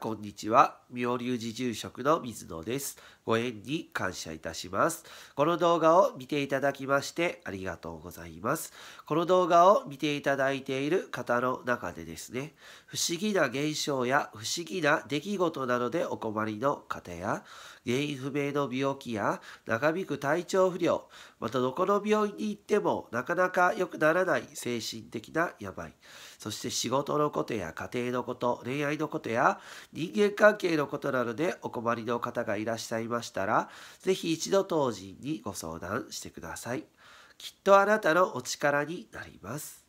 こんにちは。妙流寺住職の水野です。ご縁に感謝いたします。この動画を見ていただきましてありがとうございます。この動画を見ていただいている方の中でですね、不思議な現象や不思議な出来事などでお困りの方や、原因不明の病気や長引く体調不良、またどこの病院に行ってもなかなか良くならない精神的な病、そして仕事のことや家庭のこと、恋愛のことや人間関係のことなのでお困りの方がいらっしゃいましたら、ぜひ一度当人にご相談してください。きっとあなたのお力になります。